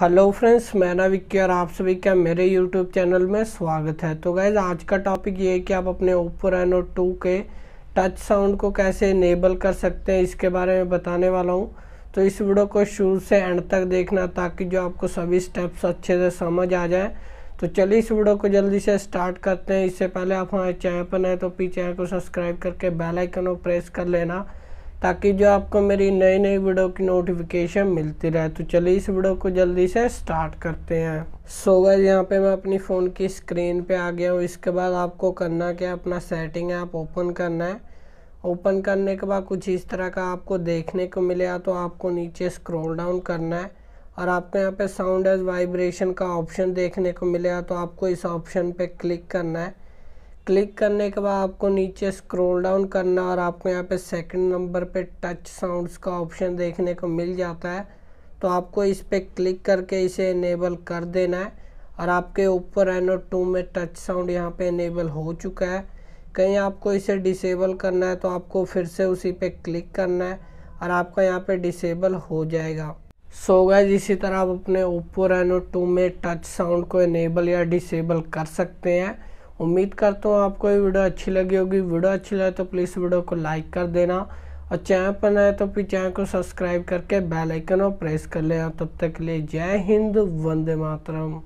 hello friends मैं और आप सभी का मेरे यूट्यूब चैनल में स्वागत है तो गैज़ आज का टॉपिक ये है कि आप अपने ओप्पो रेनो टू के टच साउंड को कैसे इनेबल कर सकते हैं इसके बारे में बताने वाला हूँ तो इस वीडियो को शुरू से एंड तक देखना ताकि जो आपको सभी स्टेप्स अच्छे से समझ आ जाए तो चलिए इस वीडियो को जल्दी से स्टार्ट करते हैं इससे पहले आप हमारे चैनल पर नए तो पी चैनल को सब्सक्राइब करके बेलाइकन को प्रेस कर लेना ताकि जो आपको मेरी नई नई वीडियो की नोटिफिकेशन मिलती रहे तो चलिए इस वीडियो को जल्दी से स्टार्ट करते हैं सो so गैस यहाँ पे मैं अपनी फ़ोन की स्क्रीन पे आ गया हूँ इसके बाद आपको करना क्या अपना सेटिंग है आप ओपन करना है ओपन करने के बाद कुछ इस तरह का आपको देखने को मिलेगा तो आपको नीचे स्क्रोल डाउन करना है और आपको यहाँ पर साउंड एज वाइब्रेशन का ऑप्शन देखने को मिलेगा तो आपको इस ऑप्शन पर क्लिक करना है क्लिक करने के बाद आपको नीचे स्क्रॉल डाउन करना और आपको यहाँ पे सेकंड नंबर पे टच साउंड्स का ऑप्शन देखने को मिल जाता है तो आपको इस पर क्लिक करके इसे इनेबल कर देना है और आपके ऊपर एनो टू में टच साउंड यहाँ पे इनेबल हो चुका है कहीं आपको इसे डिसेबल करना है तो आपको फिर से उसी पर क्लिक करना है और आपका यहाँ पर डिसेबल हो जाएगा सो so गैज इसी तरह आप अपने ओप्पो रेनो टू में टच साउंड को इनेबल या डिसेबल कर सकते हैं उम्मीद करता हूँ आपको ये वीडियो अच्छी लगी होगी वीडियो अच्छी लगे तो प्लीज़ वीडियो को लाइक कर देना और चैनल पर नए तो फिर चैनल को सब्सक्राइब करके बेल आइकन और प्रेस कर लेना तब तक के लिए जय हिंद वंदे मातरम